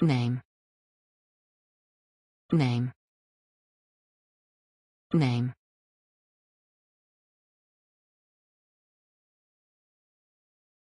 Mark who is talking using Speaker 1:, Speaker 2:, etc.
Speaker 1: Name. Name. Name.